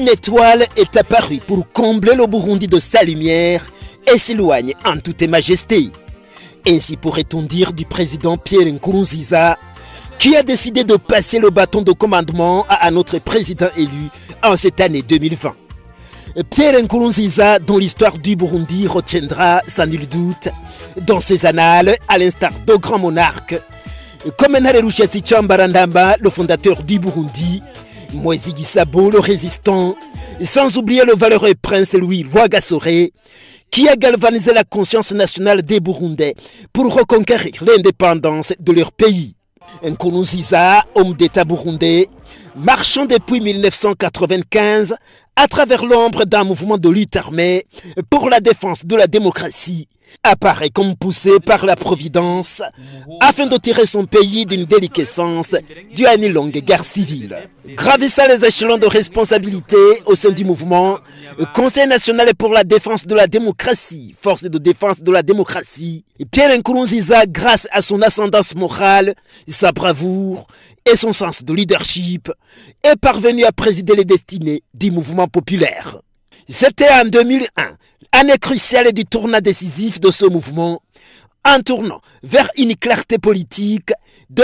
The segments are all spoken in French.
une étoile est apparue pour combler le Burundi de sa lumière et s'éloigne en toute majesté. Ainsi pourrait-on dire du président Pierre Nkurunziza, qui a décidé de passer le bâton de commandement à notre président élu en cette année 2020. Pierre Nkurunziza, dont l'histoire du Burundi retiendra sans nul doute dans ses annales, à l'instar de grands monarques, comme Nare Chambarandamba, le fondateur du Burundi, Moïse Gissabo, le résistant, sans oublier le valeureux prince Louis Rwagasore, qui a galvanisé la conscience nationale des Burundais pour reconquérir l'indépendance de leur pays. Nkunuziza, homme d'État burundais, marchant depuis 1995 à travers l'ombre d'un mouvement de lutte armée pour la défense de la démocratie apparaît comme poussé par la Providence afin de tirer son pays d'une déliquescence due à une longue guerre civile. Gravissant les échelons de responsabilité au sein du mouvement, Conseil national pour la défense de la démocratie, force de défense de la démocratie, Pierre Nkurunziza, grâce à son ascendance morale, sa bravoure et son sens de leadership, est parvenu à présider les destinées du mouvement populaire. C'était en 2001, Année cruciale du tournant décisif de ce mouvement, en tournant vers une clarté politique,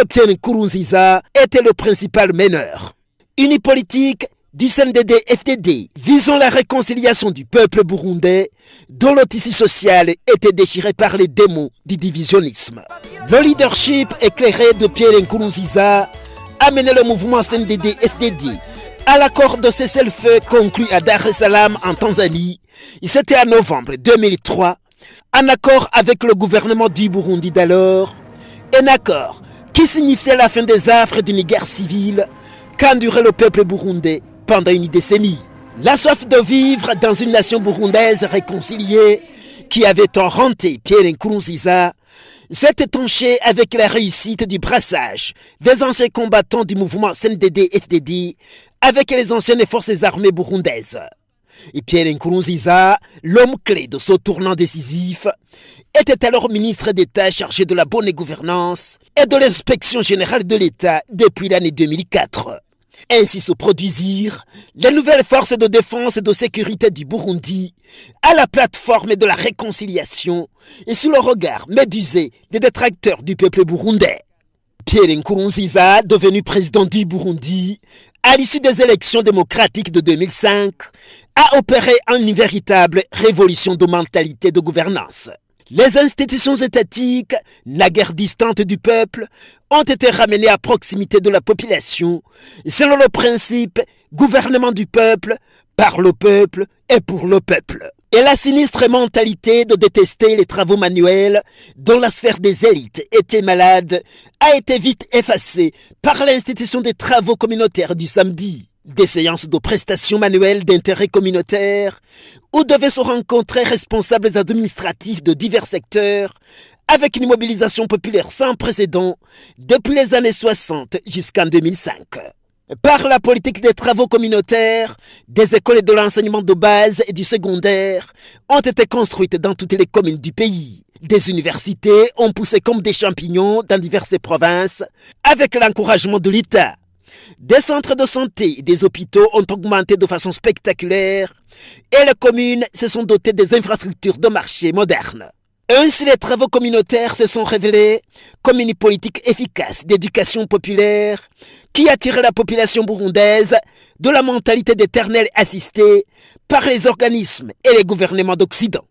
Pierre Nkurunziza était le principal meneur. Une politique du CNDD-FDD visant la réconciliation du peuple burundais dont le social était déchiré par les démons du divisionnisme. Le leadership éclairé de Pierre Nkurunziza amenait le mouvement CNDD-FDD à l'accord de cessez-le-feu conclu à Dar es Salaam en Tanzanie. C'était en novembre 2003, un accord avec le gouvernement du Burundi d'alors, un accord qui signifiait la fin des affres d'une guerre civile qu'endurait le peuple burundais pendant une décennie. La soif de vivre dans une nation burundaise réconciliée qui avait enranté Pierre Nkurunziza s'est tranchée avec la réussite du brassage des anciens combattants du mouvement CNDD-FDD avec les anciennes forces armées burundaises. Et Pierre Nkurunziza, l'homme clé de ce tournant décisif, était alors ministre d'État chargé de la bonne gouvernance et de l'inspection générale de l'État depuis l'année 2004. Ainsi se produisirent les nouvelles forces de défense et de sécurité du Burundi à la plateforme de la réconciliation et sous le regard médusé des détracteurs du peuple burundais. Pierre Nkurunziza, devenu président du Burundi, à l'issue des élections démocratiques de 2005, a opéré une véritable révolution de mentalité de gouvernance. Les institutions étatiques, la guerre distante du peuple, ont été ramenées à proximité de la population, selon le principe gouvernement du peuple, par le peuple et pour le peuple et la sinistre mentalité de détester les travaux manuels dont la sphère des élites était malade a été vite effacée par l'institution des travaux communautaires du samedi. Des séances de prestations manuelles d'intérêt communautaire où devaient se rencontrer responsables administratifs de divers secteurs avec une mobilisation populaire sans précédent depuis les années 60 jusqu'en 2005 par la politique des travaux communautaires, des écoles de l'enseignement de base et du secondaire ont été construites dans toutes les communes du pays. Des universités ont poussé comme des champignons dans diverses provinces avec l'encouragement de l'État. Des centres de santé et des hôpitaux ont augmenté de façon spectaculaire et les communes se sont dotées des infrastructures de marché modernes. Ainsi, les travaux communautaires se sont révélés comme une politique efficace d'éducation populaire qui attirait la population burundaise de la mentalité d'éternel assistée par les organismes et les gouvernements d'Occident.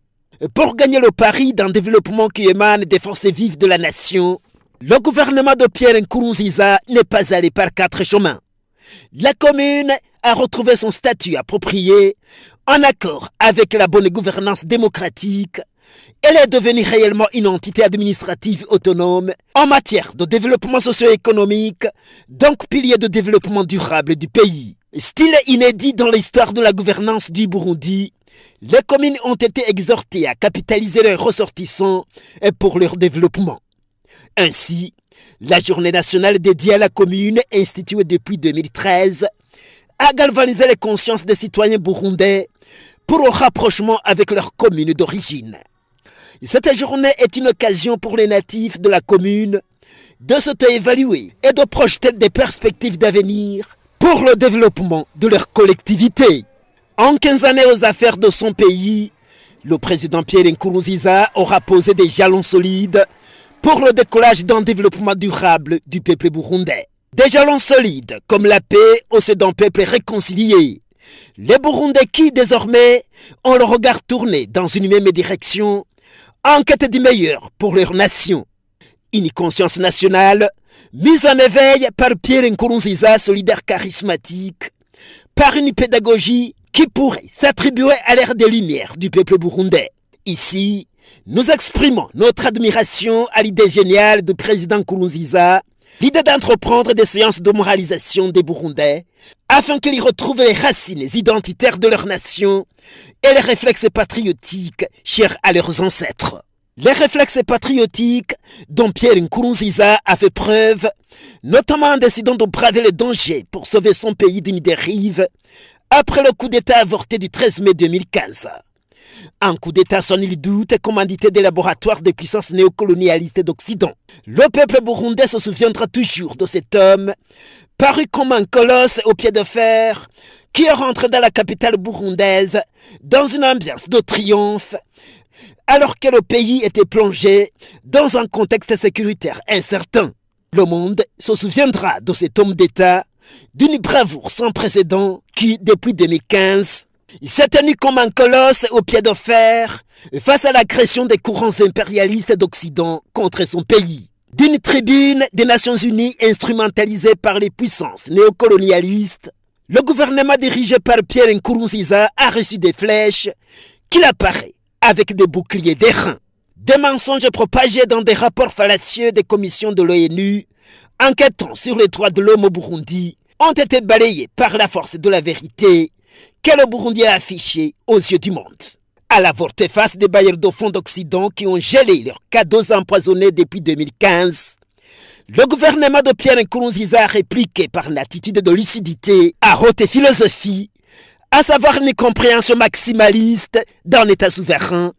Pour gagner le pari d'un développement qui émane des forces vives de la nation, le gouvernement de Pierre Nkurunziza n'est pas allé par quatre chemins. La commune a retrouvé son statut approprié en accord avec la bonne gouvernance démocratique elle est devenue réellement une entité administrative autonome en matière de développement socio-économique, donc pilier de développement durable du pays. Style inédit dans l'histoire de la gouvernance du Burundi, les communes ont été exhortées à capitaliser leurs ressortissants pour leur développement. Ainsi, la journée nationale dédiée à la commune, instituée depuis 2013, a galvanisé les consciences des citoyens burundais pour un rapprochement avec leur commune d'origine. Cette journée est une occasion pour les natifs de la commune de s'auto-évaluer et de projeter des perspectives d'avenir pour le développement de leur collectivité. En 15 années aux affaires de son pays, le président Pierre Nkurunziza aura posé des jalons solides pour le décollage d'un développement durable du peuple burundais. Des jalons solides comme la paix au d'un peuple réconcilié. Les Burundais qui, désormais, ont le regard tourné dans une même direction en quête du meilleur pour leur nation. Une conscience nationale mise en éveil par Pierre Nkurunziza, solidaire charismatique, par une pédagogie qui pourrait s'attribuer à l'ère des lumières du peuple burundais. Ici, nous exprimons notre admiration à l'idée géniale du président Kurunziza l'idée d'entreprendre des séances de moralisation des Burundais afin qu'ils retrouvent les racines identitaires de leur nation et les réflexes patriotiques chers à leurs ancêtres. Les réflexes patriotiques dont Pierre Nkurunziza a fait preuve, notamment en décidant de braver le danger pour sauver son pays d'une dérive après le coup d'État avorté du 13 mai 2015. Un coup d'État sans nul doute commandité des laboratoires des puissances néocolonialistes d'Occident. Le peuple burundais se souviendra toujours de cet homme, paru comme un colosse au pied de fer, qui est dans la capitale burundaise dans une ambiance de triomphe, alors que le pays était plongé dans un contexte sécuritaire incertain. Le monde se souviendra de cet homme d'État d'une bravoure sans précédent qui, depuis 2015, il s'est tenu comme un colosse au pied de fer face à l'agression des courants impérialistes d'Occident contre son pays. D'une tribune des Nations Unies instrumentalisée par les puissances néocolonialistes, le gouvernement dirigé par Pierre Nkurunziza a reçu des flèches qu'il apparaît avec des boucliers d'airain. Des mensonges propagés dans des rapports fallacieux des commissions de l'ONU enquêtant sur les droits de l'homme au Burundi ont été balayés par la force de la vérité que le Burundi a affiché aux yeux du monde. À la face des bailleurs de fonds d'Occident qui ont gelé leurs cadeaux empoisonnés depuis 2015, le gouvernement de Pierre Nkurunziza, ...a répliqué par une attitude de lucidité à haute philosophie, à savoir une compréhension maximaliste d'un État souverain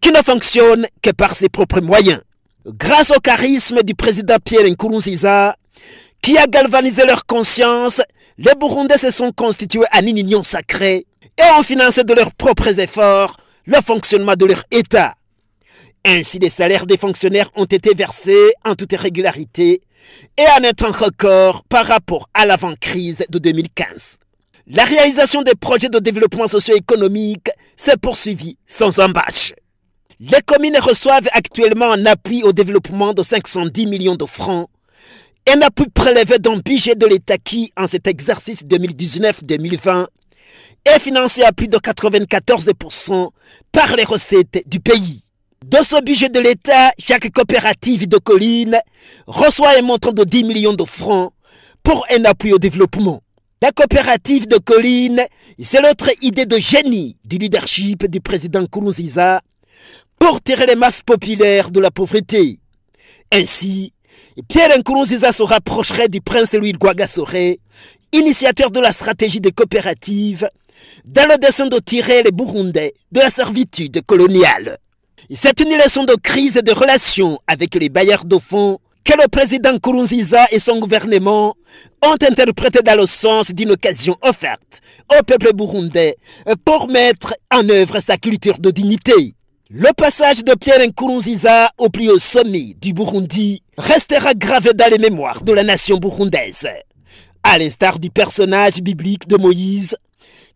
qui ne fonctionne que par ses propres moyens. Grâce au charisme du président Pierre Nkurunziza, qui a galvanisé leur conscience les Burundais se sont constitués en une union sacrée et ont financé de leurs propres efforts le fonctionnement de leur État. Ainsi, les salaires des fonctionnaires ont été versés en toute régularité et en étant record par rapport à l'avant-crise de 2015. La réalisation des projets de développement socio-économique s'est poursuivie sans embâche. Les communes reçoivent actuellement un appui au développement de 510 millions de francs un appui prélevé dans budget de l'État qui, en cet exercice 2019-2020, est financé à plus de 94% par les recettes du pays. De ce budget de l'État, chaque coopérative de colline reçoit un montant de 10 millions de francs pour un appui au développement. La coopérative de colline, c'est l'autre idée de génie du leadership du président Kourouziza pour tirer les masses populaires de la pauvreté. Ainsi, Pierre Nkurunziza se rapprocherait du prince Louis Guagasore, initiateur de la stratégie des coopératives, dans le dessein de tirer les Burundais de la servitude coloniale. C'est une leçon de crise de relations avec les bailleurs de fonds que le président Nkurunziza et son gouvernement ont interprété dans le sens d'une occasion offerte au peuple burundais pour mettre en œuvre sa culture de dignité. Le passage de Pierre Nkurunziza au plus haut sommet du Burundi restera gravé dans les mémoires de la nation burundaise. À l'instar du personnage biblique de Moïse,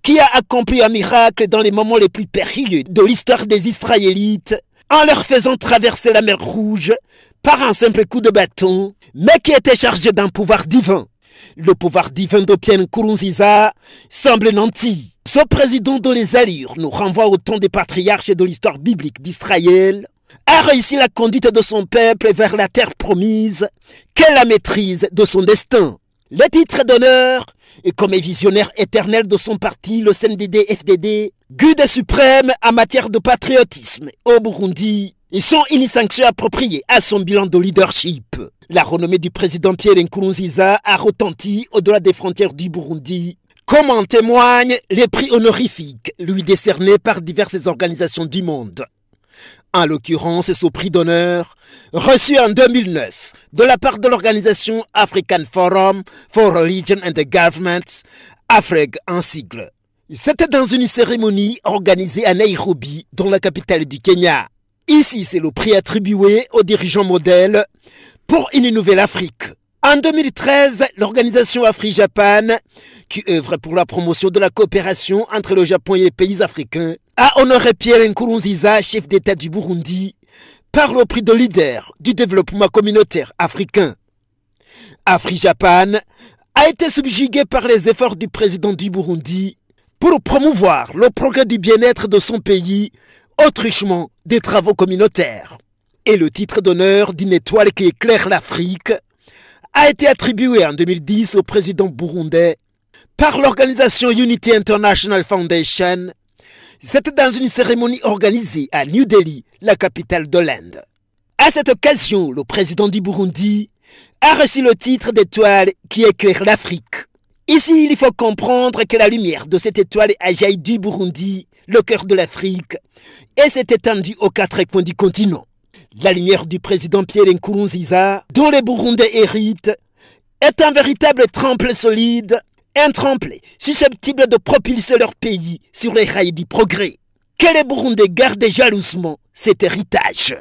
qui a accompli un miracle dans les moments les plus périlleux de l'histoire des Israélites, en leur faisant traverser la mer Rouge par un simple coup de bâton, mais qui était chargé d'un pouvoir divin. Le pouvoir divin de Pierre semble nanti. Ce président de les allures nous renvoie au temps des patriarches et de l'histoire biblique d'Israël a réussi la conduite de son peuple vers la terre promise qu'est la maîtrise de son destin. Le titre d'honneur et comme visionnaire éternel de son parti, le CNDD-FDD, guide suprême en matière de patriotisme au Burundi, ils sont une sanction à son bilan de leadership. La renommée du président Pierre Nkurunziza a retenti au-delà des frontières du Burundi, comme en témoignent les prix honorifiques lui décernés par diverses organisations du monde. En l'occurrence, ce prix d'honneur, reçu en 2009 de la part de l'organisation African Forum for Religion and the Government, AFREG en sigle. C'était dans une cérémonie organisée à Nairobi, dans la capitale du Kenya. Ici, c'est le prix attribué aux dirigeants modèles pour une nouvelle Afrique. En 2013, l'organisation Afri-Japan, qui œuvre pour la promotion de la coopération entre le Japon et les pays africains, a honoré Pierre Nkurunziza, chef d'État du Burundi, par le prix de leader du développement communautaire africain. Afri-Japan a été subjugué par les efforts du président du Burundi pour promouvoir le progrès du bien-être de son pays Autrichement des travaux communautaires. Et le titre d'honneur d'une étoile qui éclaire l'Afrique a été attribué en 2010 au président burundais par l'organisation Unity International Foundation. C'était dans une cérémonie organisée à New Delhi, la capitale de l'Inde. À cette occasion, le président du Burundi a reçu le titre d'étoile qui éclaire l'Afrique. Ici, il faut comprendre que la lumière de cette étoile a jailli du Burundi, le cœur de l'Afrique, et s'est étendue aux quatre coins du continent. La lumière du président Pierre Nkurunziza, dont les Burundais héritent, est un véritable tremple solide, un susceptible de propulser leur pays sur les rails du progrès. Que les Burundais gardent jalousement cet héritage.